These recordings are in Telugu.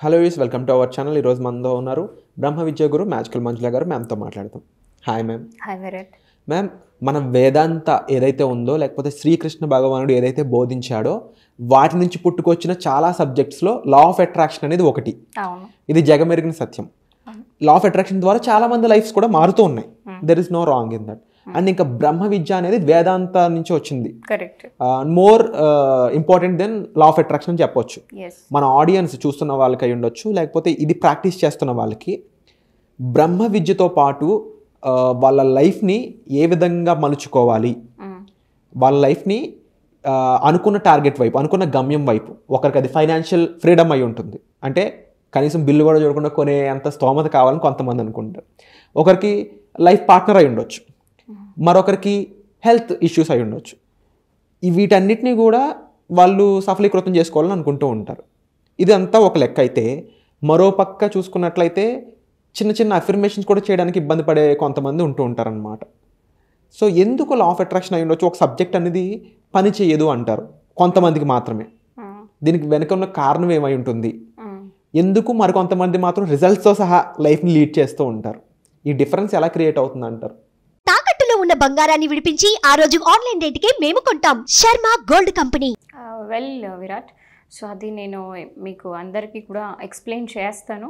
హలో యూస్ వెల్కమ్ టు అవర్ ఛానల్ ఈరోజు మనతో ఉన్నారు బ్రహ్మ విద్య గురు మ్యాజికల్ మంజుల గారు మ్యామ్తో మాట్లాడతాం హాయ్ మ్యామ్ హాయ్ మెరట్ మ్యామ్ మన వేదాంత ఏదైతే ఉందో లేకపోతే శ్రీకృష్ణ భగవానుడు ఏదైతే బోధించాడో వాటి నుంచి పుట్టుకొచ్చిన చాలా సబ్జెక్ట్స్లో లా ఆఫ్ అట్రాక్షన్ అనేది ఒకటి ఇది జగమెరిగిన సత్యం లా ఆఫ్ అట్రాక్షన్ ద్వారా చాలా మంది లైఫ్స్ కూడా మారుతూ ఉన్నాయి there is no wrong in that and hmm. ఇంకా బ్రహ్మ విద్య అనేది వేదాంత నుంచి వచ్చింది more important than law of attraction అని చెప్పొచ్చు మన ఆడియన్స్ చూస్తున్న వాళ్ళకి అయి ఉండొచ్చు లేకపోతే ఇది ప్రాక్టీస్ చేస్తున్న వాళ్ళకి బ్రహ్మ విద్యతో పాటు uh, వాళ్ళ లైఫ్ని ఏ విధంగా మలుచుకోవాలి hmm. వాళ్ళ లైఫ్ని uh, అనుకున్న టార్గెట్ వైపు అనుకున్న గమ్యం వైపు ఒకరికి అది ఫైనాన్షియల్ ఫ్రీడమ్ అయి ఉంటుంది అంటే కనీసం బిల్లు కూడా చూడకుండా కొనే అంత స్తోమత కావాలని కొంతమంది అనుకుంటారు ఒకరికి లైఫ్ పార్ట్నర్ అయి ఉండొచ్చు మరొకరికి హెల్త్ ఇష్యూస్ అయి ఉండొచ్చు వీటన్నిటినీ కూడా వాళ్ళు సఫలీకృతం చేసుకోవాలని అనుకుంటూ ఉంటారు ఇదంతా ఒక లెక్క అయితే మరో పక్క చూసుకున్నట్లయితే చిన్న చిన్న అఫర్మేషన్స్ కూడా చేయడానికి ఇబ్బంది పడే కొంతమంది ఉంటూ ఉంటారనమాట సో ఎందుకు లా ఆఫ్ అట్రాక్షన్ అయి ఉండొచ్చు ఒక సబ్జెక్ట్ అనేది పని చేయదు అంటారు కొంతమందికి మాత్రమే దీనికి వెనుక ఉన్న కారణం ఏమై ఉంటుంది ఎందుకు మరికొంతమంది మాత్రం రిజల్ట్స్తో సహా లైఫ్ని లీడ్ చేస్తూ ఉంటారు ఈ డిఫరెన్స్ ఎలా క్రియేట్ అవుతుంది అంటారు ఉన్న బంగారాన్ని విడిపించి ఆ రోజు ఆన్లైన్ డేట్కే మేము కొంటాం Sharma gold company well Virat so అది నేను మీకు అందరికీ కూడా ఎక్స్ప్లెయిన్ చేస్తాను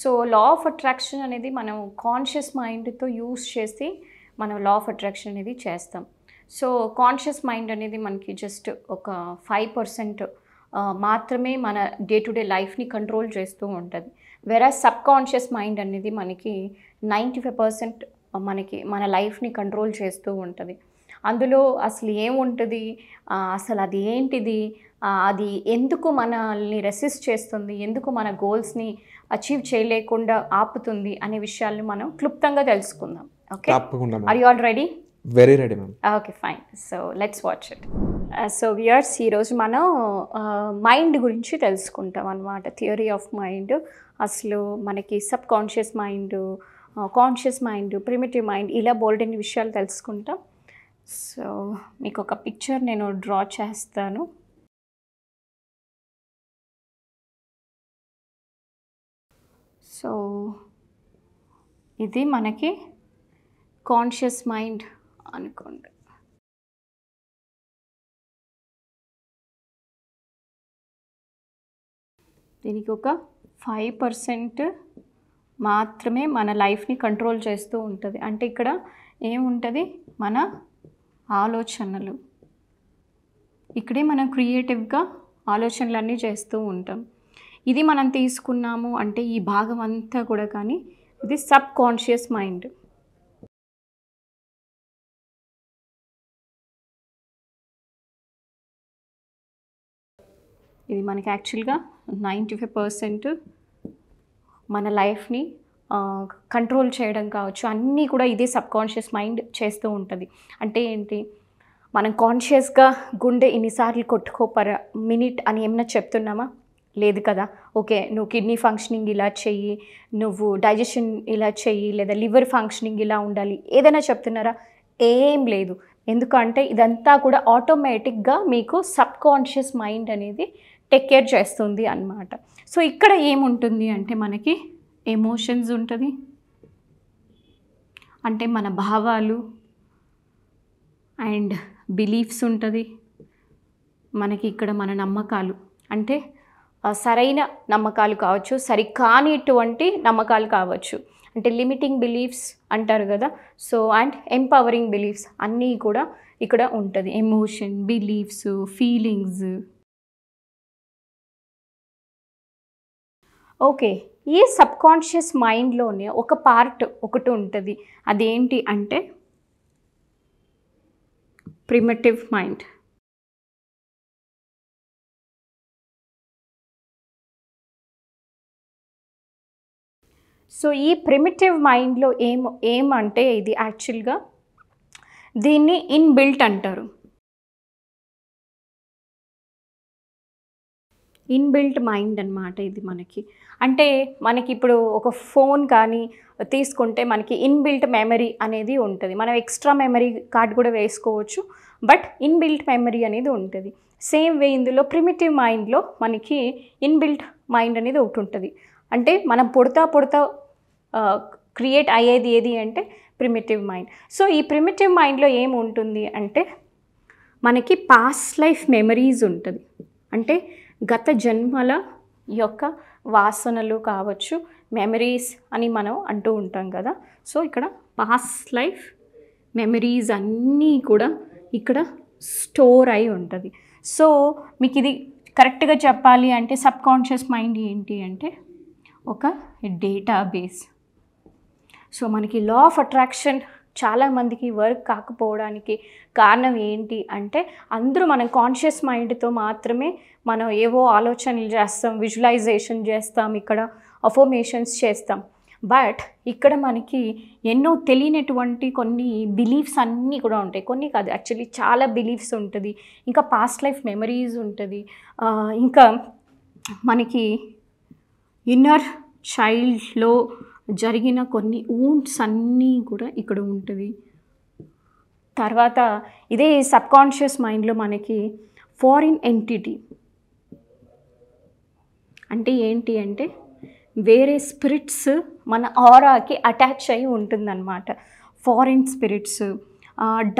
సో లా ఆఫ్ అట్రాక్షన్ అనేది మనం కాన్షియస్ మైండ్తో యూస్ చేసి మనం లా ఆఫ్ అట్రాక్షన్ అనేది చేస్తాం సో కాన్షియస్ మైండ్ అనేది మనకి జస్ట్ ఒక ఫైవ్ పర్సెంట్ మాత్రమే మన డే టు డే లైఫ్ని కంట్రోల్ చేస్తూ ఉంటుంది వేరే సబ్ కాన్షియస్ మైండ్ అనేది మనకి నైంటీ ఫైవ్ పర్సెంట్ మనకి మన లైఫ్ని కంట్రోల్ చేస్తూ ఉంటుంది అందులో అసలు ఏముంటుంది అసలు అది ఏంటిది అది ఎందుకు మనల్ని రెసిస్ట్ చేస్తుంది ఎందుకు మన గోల్స్ని అచీవ్ చేయలేకుండా ఆపుతుంది అనే విషయాలను మనం క్లుప్తంగా తెలుసుకుందాం okay are you all ready very ready ma'am okay fine so let's watch it so వియర్స్ ఈరోజు మనం మైండ్ గురించి తెలుసుకుంటాం అనమాట థియరీ ఆఫ్ మైండ్ అసలు మనకి subconscious mind conscious mind primitive mind ఇలా బోల్డెన్ విషయాలు తెలుసుకుంటాం సో మీకు ఒక పిక్చర్ నేను డ్రా చేస్తాను సో ఇది మనకి కాన్షియస్ మైండ్ అనుకోండి దీనికి ఒక ఫైవ్ పర్సెంట్ మాత్రమే మన లైఫ్ని కంట్రోల్ చేస్తూ ఉంటుంది అంటే ఇక్కడ ఏముంటుంది మన ఆలోచనలు ఇక్కడే మనం క్రియేటివ్గా ఆలోచనలన్నీ చేస్తూ ఉంటాం ఇది మనం తీసుకున్నాము అంటే ఈ భాగం అంతా కూడా కానీ ఇది సబ్ కాన్షియస్ మైండ్ ఇది మనకి యాక్చువల్గా నైంటీ ఫైవ్ పర్సెంట్ మన లైఫ్ని కంట్రోల్ చేయడం కావచ్చు అన్నీ కూడా ఇదే సబ్కాన్షియస్ మైండ్ చేస్తూ ఉంటుంది అంటే ఏంటి మనం కాన్షియస్గా గుండె ఇన్నిసార్లు కొట్టుకో పర మినిట్ అని ఏమైనా చెప్తున్నామా లేదు కదా ఓకే నువ్వు కిడ్నీ ఫంక్షనింగ్ ఇలా చెయ్యి నువ్వు డైజెషన్ ఇలా చెయ్యి లేదా లివర్ ఫంక్షనింగ్ ఇలా ఉండాలి ఏదైనా చెప్తున్నారా ఏం లేదు ఎందుకంటే ఇదంతా కూడా ఆటోమేటిక్గా మీకు సబ్కాన్షియస్ మైండ్ అనేది టేక్ కేర్ చేస్తుంది అనమాట సో ఇక్కడ ఏముంటుంది అంటే మనకి ఎమోషన్స్ ఉంటుంది అంటే మన భావాలు అండ్ బిలీఫ్స్ ఉంటుంది మనకి ఇక్కడ మన నమ్మకాలు అంటే సరైన నమ్మకాలు కావచ్చు సరికానిటువంటి నమ్మకాలు కావచ్చు అంటే లిమిటింగ్ బిలీఫ్స్ అంటారు కదా సో అండ్ ఎంపవరింగ్ బిలీఫ్స్ అన్నీ కూడా ఇక్కడ ఉంటుంది ఎమోషన్ బిలీఫ్స్ ఫీలింగ్స్ ఓకే ఈ సబ్కాన్షియస్ మైండ్లోనే ఒక పార్ట్ ఒకటి ఉంటుంది అదేంటి అంటే ప్రిమిటివ్ మైండ్ సో ఈ ప్రిమిటివ్ మైండ్లో ఏం ఏమంటే ఇది యాక్చువల్గా దీన్ని ఇన్బిల్ట్ అంటారు ఇన్బిల్ట్ మైండ్ అనమాట ఇది మనకి అంటే మనకి ఇప్పుడు ఒక ఫోన్ కానీ తీసుకుంటే మనకి ఇన్బిల్ట్ మెమరీ అనేది ఉంటుంది మనం ఎక్స్ట్రా మెమరీ కార్డ్ కూడా వేసుకోవచ్చు బట్ ఇన్బిల్ట్ మెమరీ అనేది ఉంటుంది సేమ్ వే ఇందులో ప్రిమిటివ్ మైండ్లో మనకి ఇన్బిల్ట్ మైండ్ అనేది ఒకటి ఉంటుంది అంటే మనం పుడతా పుడతా క్రియేట్ అయ్యేది ఏది అంటే ప్రిమిటివ్ మైండ్ సో ఈ ప్రిమిటివ్ మైండ్లో ఏముంటుంది అంటే మనకి పాస్ట్ లైఫ్ మెమరీస్ ఉంటుంది అంటే గత జన్మల యొక్క వాసనలు కావచ్చు మెమరీస్ అని మనం అంటూ ఉంటాం కదా సో ఇక్కడ పాస్ట్ లైఫ్ మెమరీస్ అన్నీ కూడా ఇక్కడ స్టోర్ అయి ఉంటుంది సో మీకు ఇది కరెక్ట్గా చెప్పాలి అంటే సబ్ కాన్షియస్ మైండ్ ఏంటి అంటే ఒక డేటాబేస్ సో మనకి లా ఆఫ్ అట్రాక్షన్ చాలామందికి వర్క్ కాకపోవడానికి కారణం ఏంటి అంటే అందరూ మనం కాన్షియస్ మైండ్తో మాత్రమే మనం ఏవో ఆలోచనలు చేస్తాం విజువలైజేషన్ చేస్తాం ఇక్కడ అఫర్మేషన్స్ చేస్తాం బట్ ఇక్కడ మనకి ఎన్నో తెలియనటువంటి కొన్ని బిలీఫ్స్ అన్నీ కూడా ఉంటాయి కొన్ని కాదు యాక్చువల్లీ చాలా బిలీఫ్స్ ఉంటుంది ఇంకా పాస్ట్ లైఫ్ మెమరీస్ ఉంటుంది ఇంకా మనకి ఇన్నర్ చైల్డ్లో జరిగిన కొన్ని ఊంట్స్ అన్నీ కూడా ఇక్కడ ఉంటుంది తర్వాత ఇదే సబ్కాన్షియస్ మైండ్లో మనకి ఫారిన్ ఎంటిటీ అంటే ఏంటి అంటే వేరే స్పిరిట్స్ మన ఆరాకి అటాచ్ అయి ఉంటుందన్నమాట ఫారిన్ స్పిరిట్స్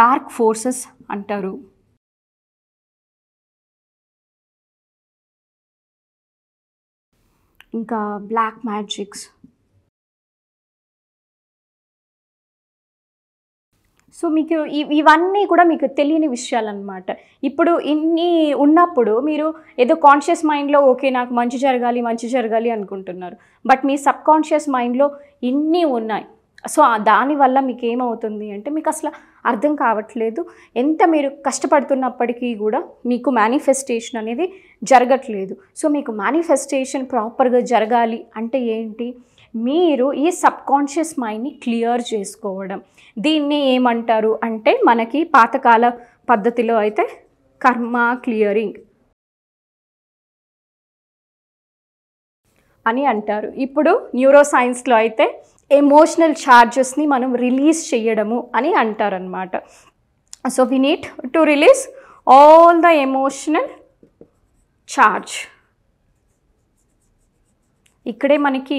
డార్క్ ఫోర్సెస్ అంటారు ఇంకా బ్లాక్ మ్యాజిక్స్ సో మీకు ఇవన్నీ కూడా మీకు తెలియని విషయాలన్నమాట ఇప్పుడు ఇన్ని ఉన్నప్పుడు మీరు ఏదో కాన్షియస్ మైండ్లో ఓకే నాకు మంచి జరగాలి మంచి జరగాలి అనుకుంటున్నారు బట్ మీ సబ్ కాన్షియస్ మైండ్లో ఇన్ని ఉన్నాయి సో దానివల్ల మీకు ఏమవుతుంది అంటే మీకు అసలు అర్థం కావట్లేదు ఎంత మీరు కష్టపడుతున్నప్పటికీ కూడా మీకు మేనిఫెస్టేషన్ అనేది జరగట్లేదు సో మీకు మేనిఫెస్టేషన్ ప్రాపర్గా జరగాలి అంటే ఏంటి మీరు ఈ సబ్కాన్షియస్ మైండ్ని క్లియర్ చేసుకోవడం దీన్ని ఏమంటారు అంటే మనకి పాతకాల పద్ధతిలో అయితే కర్మ క్లియరింగ్ అని అంటారు ఇప్పుడు న్యూరో సైన్స్లో అయితే ఎమోషనల్ ఛార్జెస్ని మనం రిలీజ్ చేయడము అని అంటారనమాట so we need to release all the emotional charge ఇక్కడే మనకి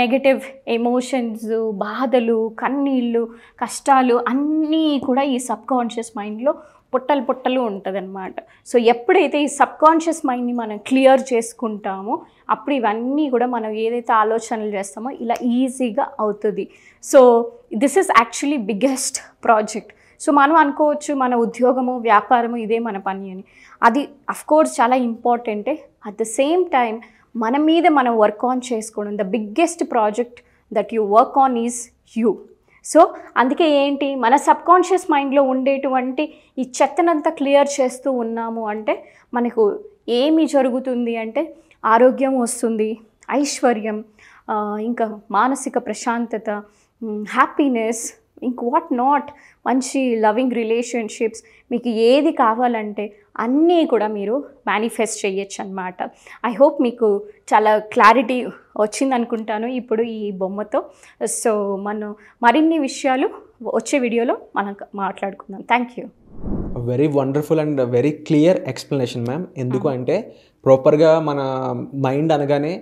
నెగటివ్ ఎమోషన్స్ బాధలు కన్నీళ్ళు కష్టాలు అన్నీ కూడా ఈ సబ్కాన్షియస్ మైండ్లో పుట్టలు పుట్టలు ఉంటుందన్నమాట సో ఎప్పుడైతే ఈ సబ్కాన్షియస్ మైండ్ని మనం క్లియర్ చేసుకుంటామో అప్పుడు ఇవన్నీ కూడా మనం ఏదైతే ఆలోచనలు చేస్తామో ఇలా ఈజీగా అవుతుంది so this is actually biggest project so మనం అనుకోవచ్చు మన ఉద్యోగము వ్యాపారము ఇదే మన పని అని అది అఫ్కోర్స్ చాలా ఇంపార్టెంటే అట్ ద సేమ్ టైం మన మీద మనం వర్క్ ఆన్ చేసుకోవడం the biggest project that you work on is you so అందుకే ఏంటి మన సబ్కాన్షియస్ మైండ్లో ఉండేటువంటి ఈ చెత్తనంతా క్లియర్ చేస్తూ ఉన్నాము అంటే మనకు ఏమి జరుగుతుంది అంటే ఆరోగ్యం వస్తుంది ఐశ్వర్యం ఇంకా మానసిక ప్రశాంతత హ్యాపీనెస్ ఇంక వాట్ నాట్ మంచి లవింగ్ రిలేషన్షిప్స్ మీకు ఏది కావాలంటే అన్నీ కూడా మీరు మేనిఫెస్ట్ చేయొచ్చు అనమాట ఐ హోప్ మీకు చాలా క్లారిటీ వచ్చిందనుకుంటాను ఇప్పుడు ఈ బొమ్మతో సో మనం మరిన్ని విషయాలు వచ్చే వీడియోలో మనం మాట్లాడుకుందాం thank you very wonderful and very clear explanation ma'am ఎందుకు ah. అంటే ప్రాపర్గా మన మైండ్ అనగానే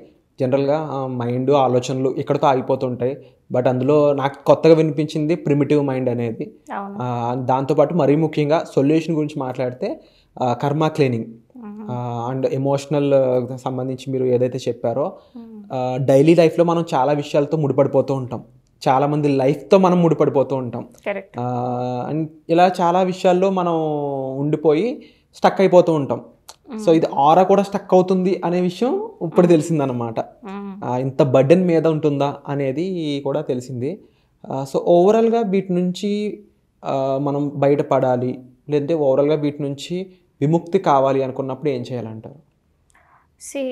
జనరల్గా మైండ్ ఆలోచనలు ఇక్కడతో ఆగిపోతుంటాయి బట్ అందులో నాకు కొత్తగా వినిపించింది ప్రిమిటివ్ మైండ్ అనేది దాంతోపాటు మరీ ముఖ్యంగా సొల్యూషన్ గురించి మాట్లాడితే కర్మ క్లీనింగ్ అండ్ ఎమోషనల్ సంబంధించి మీరు ఏదైతే చెప్పారో డైలీ లైఫ్లో మనం చాలా విషయాలతో ముడిపడిపోతూ ఉంటాం చాలా మంది లైఫ్తో మనం ముడిపడిపోతూ ఉంటాం అండ్ ఇలా చాలా విషయాల్లో మనం ఉండిపోయి స్టక్ అయిపోతూ ఉంటాం సో ఇది ఆరా కూడా స్టక్ అవుతుంది అనే విషయం ఇప్పుడు తెలిసిందనమాట ఇంత బర్డెన్ మీద ఉంటుందా అనేది కూడా తెలిసింది సో ఓవరాల్గా వీటి నుంచి మనం బయటపడాలి లేదంటే ఓవరాల్గా వీటి నుంచి విముక్తి కావాలి అనుకున్నప్పుడు ఏం చేయాలంటారు see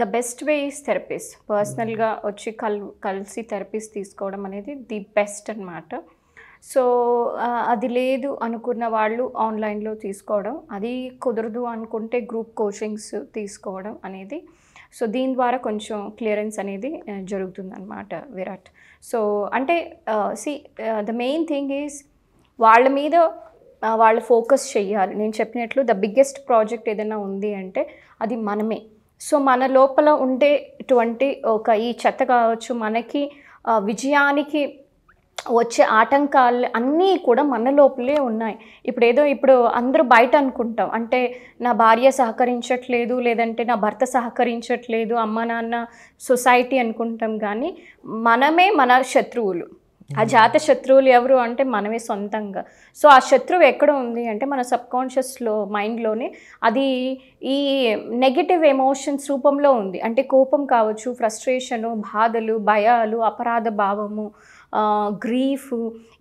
the best way is therapies పర్సనల్గా వచ్చి కల్ కలిసి థెరపీస్ తీసుకోవడం అనేది ది బెస్ట్ అనమాట సో అది లేదు అనుకున్న వాళ్ళు ఆన్లైన్లో తీసుకోవడం అది కుదరదు అనుకుంటే గ్రూప్ కోచింగ్స్ తీసుకోవడం అనేది సో దీని ద్వారా కొంచెం క్లియరెన్స్ అనేది జరుగుతుందన్నమాట విరాట్ సో అంటే see the main thing is వాళ్ళ మీద వాళ్ళు ఫోకస్ చేయాలి నేను చెప్పినట్లు ద బిగ్గెస్ట్ ప్రాజెక్ట్ ఏదైనా ఉంది అంటే అది మనమే సో మన లోపల ఉండేటువంటి ఒక ఈ చెత్త కావచ్చు మనకి విజయానికి వచ్చే ఆటంకాలు అన్నీ కూడా మన లోపలే ఉన్నాయి ఇప్పుడు ఏదో ఇప్పుడు అందరూ బయట అనుకుంటాం అంటే నా భార్య సహకరించట్లేదు లేదంటే నా భర్త సహకరించట్లేదు అమ్మ నాన్న సొసైటీ అనుకుంటాం కానీ మనమే మన శత్రువులు ఆ జాత శత్రువులు ఎవరు అంటే మనమే సొంతంగా సో ఆ శత్రువు ఎక్కడ ఉంది అంటే మన సబ్కాన్షియస్లో మైండ్లోనే అది ఈ నెగిటివ్ ఎమోషన్స్ రూపంలో ఉంది అంటే కోపం కావచ్చు ఫ్రస్ట్రేషను బాధలు భయాలు అపరాధ భావము గ్రీఫ్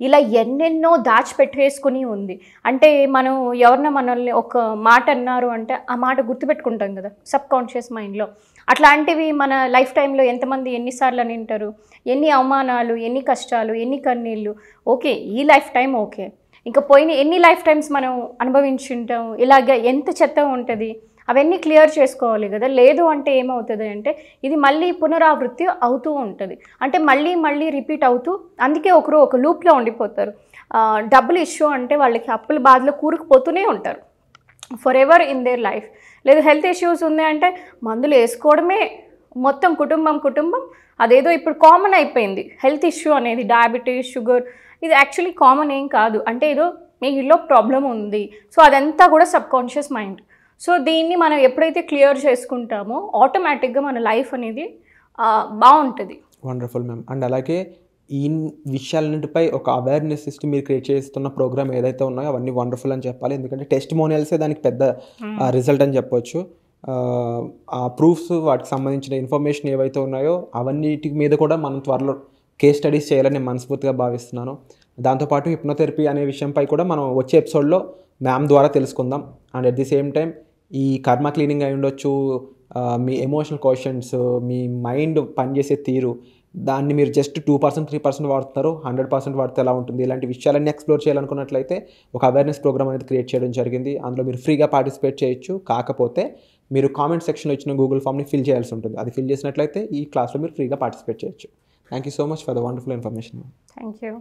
ఇలా ఎన్నెన్నో దాచిపెట్టేసుకుని ఉంది అంటే మనం ఎవరినో మనల్ని ఒక మాట అన్నారు అంటే ఆ మాట గుర్తుపెట్టుకుంటాం కదా సబ్ కాన్షియస్ మైండ్లో అట్లాంటివి మన లైఫ్ టైంలో ఎంతమంది ఎన్నిసార్లు అని వింటారు ఎన్ని అవమానాలు ఎన్ని కష్టాలు ఎన్ని కన్నీళ్ళు ఓకే ఈ లైఫ్ టైం ఓకే ఇంకా పోయిన ఎన్ని లైఫ్ టైమ్స్ మనం అనుభవించుంటాం ఇలాగ ఎంత చెత్త ఉంటుంది అవన్నీ క్లియర్ చేసుకోవాలి కదా లేదు అంటే ఏమవుతుంది అంటే ఇది మళ్ళీ పునరావృత్తి అవుతూ ఉంటుంది అంటే మళ్ళీ మళ్ళీ రిపీట్ అవుతూ అందుకే ఒకరు ఒక లూప్లో ఉండిపోతారు డబ్బులు ఇష్యూ అంటే వాళ్ళకి అప్పుల బాధలో కూరుకుపోతూనే ఉంటారు forever in their life లేదు హెల్త్ ఇష్యూస్ ఉంది అంటే మందులు వేసుకోవడమే మొత్తం కుటుంబం కుటుంబం అదేదో ఇప్పుడు కామన్ అయిపోయింది హెల్త్ ఇష్యూ అనేది డయాబెటీస్ షుగర్ ఇది యాక్చువల్లీ కామన్ ఏం కాదు అంటే ఏదో మీ ఇల్లో ప్రాబ్లం ఉంది సో అదంతా కూడా సబ్కాన్షియస్ మైండ్ సో దీన్ని మనం ఎప్పుడైతే క్లియర్ చేసుకుంటామో ఆటోమేటిక్గా మన లైఫ్ అనేది బాగుంటుంది వండర్ఫుల్ మ్యామ్ అండ్ అలాగే ఈ విషయాలన్నింటిపై ఒక అవేర్నెస్ సిస్టమ్ మీరు క్రియేట్ చేస్తున్న ప్రోగ్రామ్ ఏదైతే ఉన్నాయో అవన్నీ వండర్ఫుల్ అని చెప్పాలి ఎందుకంటే టెస్ట్ మోనియల్సే దానికి పెద్ద రిజల్ట్ అని చెప్పొచ్చు ఆ ప్రూఫ్స్ వాటికి సంబంధించిన ఇన్ఫర్మేషన్ ఏవైతే ఉన్నాయో అవన్నిటి మీద కూడా మనం త్వరలో కేస్ స్టడీస్ చేయాలని నేను మనస్ఫూర్తిగా భావిస్తున్నాను దాంతోపాటు హిప్నోథెరపీ అనే విషయంపై కూడా మనం వచ్చే ఎపిసోడ్లో మ్యామ్ ద్వారా తెలుసుకుందాం and at the same time ఈ కర్మ క్లీనింగ్ అయి ఉండొచ్చు మీ ఎమోషనల్ క్వశ్చన్స్ మీ మైండ్ పనిచేసే తీరు దాన్ని మీరు just two percent three percent వాడుతున్నారు హండ్రెడ్ పర్సెంట్ వాడితే ఎలా ఉంటుంది ఇలాంటి విషయాలన్నీ ఎక్స్ప్లోర్ చేయాలనుకున్నట్లయితే ఒక అవేర్నెస్ ప్రోగ్రామ్ అనేది క్రియేట్ చేయడం జరిగింది అందులో మీరు ఫ్రీగా పార్టిసిపేట్ చేయొచ్చు కాకపోతే మీరు కామెంట్ సెక్షన్లో ఇచ్చిన గూగుల్ ఫామ్ని ఫిల్ చేయాల్సి ఉంటుంది అది ఫిల్ చేసినట్లయితే ఈ క్లాస్లో మీరు ఫ్రీగా పార్టిసిపేట్ చేయొచ్చు thank you so much for the wonderful information thank you